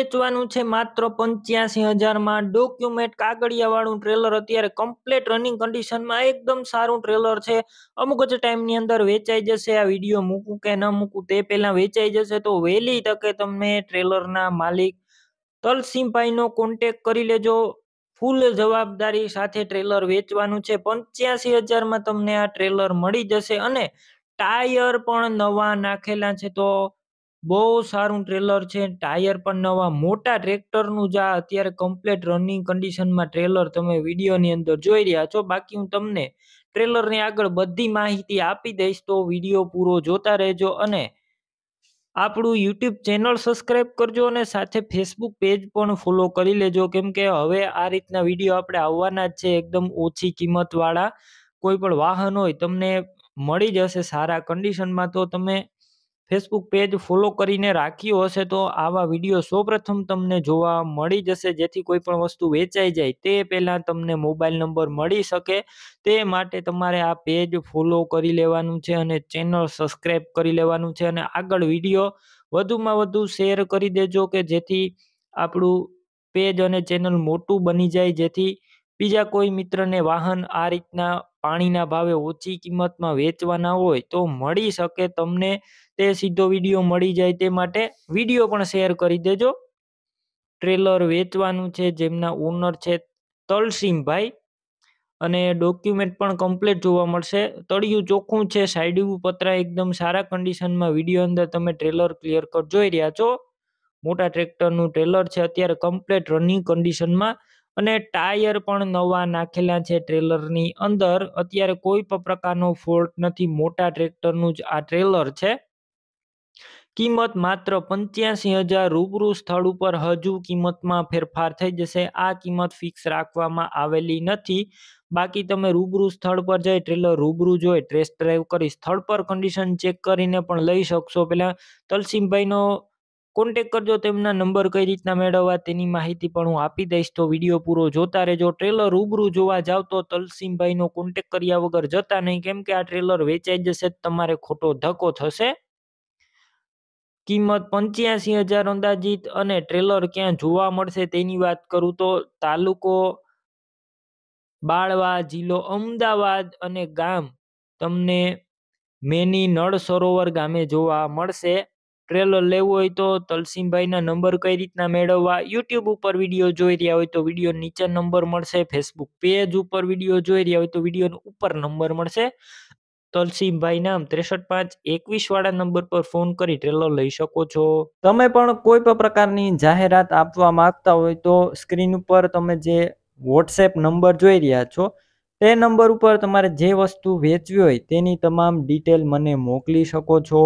વેચવાનું છે માત્ર પંચ્યાસી હજારમાં ડોક્યુમેન્ટ કાગળિયાવાળું ટ્રેલર અત્યારે કમ્પ્લેટ રનિંગ કન્ડિશનમાં એકદમ સારું ટ્રેલર છે અમુક જ ટાઈમની અંદર વેચાઈ જશે આ વિડીયો મૂકું કે ન મૂકું તે પહેલાં વેચાઈ જશે તો વહેલી તકે તમને ટ્રેલરના માલિક તલસિંહભાઈનો કોન્ટેક કરી લેજો ફૂલ જવાબદારી સાથે ટ્રેલર વેચવાનું છે પંચ્યાસી હજારમાં તમને આ ટ્રેલર મળી જશે અને ટાયર પણ નવા નાખેલા છે તો બહુ સારું ટ્રેલર છે ટાયર પણ નવા મોટા ટ્રેક્ટરનું જ આ અત્યારે કમ્પ્લેટ રનિંગ કન્ડિશનમાં ટ્રેલર તમે વિડીયોની અંદર જોઈ રહ્યા છો બાકી હું તમને ટ્રેલરની આગળ બધી માહિતી આપી દઈશ તો વિડીયો પૂરો જોતા રહેજો અને આપણું યુટ્યુબ ચેનલ સબસ્ક્રાઈબ કરજો અને સાથે ફેસબુક પેજ પણ ફોલો કરી લેજો કેમ કે હવે આ રીતના વિડીયો આપણે આવવાના જ છે એકદમ ઓછી કિંમતવાળા કોઈ પણ વાહન હોય તમને મળી જશે સારા કન્ડિશનમાં તો તમે ફેસબુક પેજ ફોલો કરીને રાખ્યું હશે તો આવા વિડીયો સૌપ્રથમ તમને જોવા મળી જશે જેથી કોઈ પણ વસ્તુ વેચાઈ જાય તે પહેલાં તમને મોબાઈલ નંબર મળી શકે તે માટે તમારે આ પેજ ફોલો કરી લેવાનું છે અને ચેનલ સબસ્ક્રાઈબ કરી લેવાનું છે અને આગળ વિડીયો વધુમાં વધુ શેર કરી દેજો કે જેથી આપણું પેજ અને ચેનલ મોટું બની જાય જેથી બીજા કોઈ મિત્રને વાહન આ રીતના પાણીના ભાવે ઓછી કિંમતમાં વેચવાના હોય તો મળી શકે તમને તે સીધો વિડીયો મળી જાય તે માટે વિડીયો પણ શેર કરી દેજો ટ્રેલર વેચવાનું છે જેમના ઓનર છે તલસીમભાઈ અને ડોક્યુમેન્ટ પણ કમ્પ્લીટ જોવા મળશે તળિયું ચોખ્ખું છે સાઈડિયું પતરા એકદમ સારા કન્ડિશનમાં વિડીયો અંદર તમે ટ્રેલર ક્લિયર કટ જોઈ રહ્યા છો મોટા ટ્રેક્ટરનું ટ્રેલર છે અત્યારે કમ્પ્લીટ રનિંગ કન્ડિશનમાં અને ટાયર પણ નવા નાખેલા છે ટ્રેલરની અંદર અત્યારે કોઈ પણ પ્રકારનો ફોલ્ટ નથી મોટા ટ્રેક્ટરનું જ આ ટ્રેલર છે કિંમત માત્ર પંચ્યાસી હજાર રૂબરૂ સ્થળ ઉપર હજુ કિંમતમાં ફેરફાર થઈ જશે આ કિંમત ફિક્સ રાખવામાં આવેલી નથી બાકી તમે રૂબરૂ સ્થળ પર જઈ ટ્રેલર રૂબરૂ જોઈ ટ્રેસ ડ્રાઈવ કરી સ્થળ પર કન્ડિશન ચેક કરીને પણ લઈ શકશો પહેલાં તલસીમભાઈનો કોન્ટેક કરજો તેમના નંબર કઈ રીતના મેળવવા તેની માહિતી પણ હું આપી દઈશ તો વિડીયો પૂરો જોતા રહેજો ટ્રેલર રૂબરૂ જોવા જાવ તો તલસીમભાઈનો કોન્ટેક કર્યા વગર જતા નહીં કેમ કે આ ટ્રેલર વેચાઈ જશે તમારે ખોટો ધક્કો થશે કિંમત પંચ્યાસી હજાર અંદાજિત અને ટ્રેલર ક્યાં જોવા મળશે તેની વાત કરું તો તાલુકો બાળવા જિલ્લો અમદાવાદ અને ગામ તમને મેની નળ સરોવર ગામે જોવા મળશે ટ્રેલર લેવું હોય તો તલસીમભાઈના નંબર કઈ રીતના મેળવવા યુટ્યુબ ઉપર વિડીયો જોઈ રહ્યા હોય તો વિડીયો નીચે નંબર મળશે ફેસબુક પેજ ઉપર વિડીયો જોઈ રહ્યા હોય તો વિડીયોનો ઉપર નંબર મળશે તલસીમભાઈ નામ ત્રેસઠ પાંચ એકવીસ વાળા નંબર પર ફોન કરી ટ્રેલર લઈ શકો છો તમે પણ કોઈ પણ પ્રકારની જાહેરાત આપવા માંગતા હોય તો સ્ક્રીન ઉપર તમે જે વોટ્સએપ નંબર જોઈ રહ્યા છો તે નંબર ઉપર તમારે જે વસ્તુ વેચવી હોય તેની તમામ ડિટેલ મને મોકલી શકો છો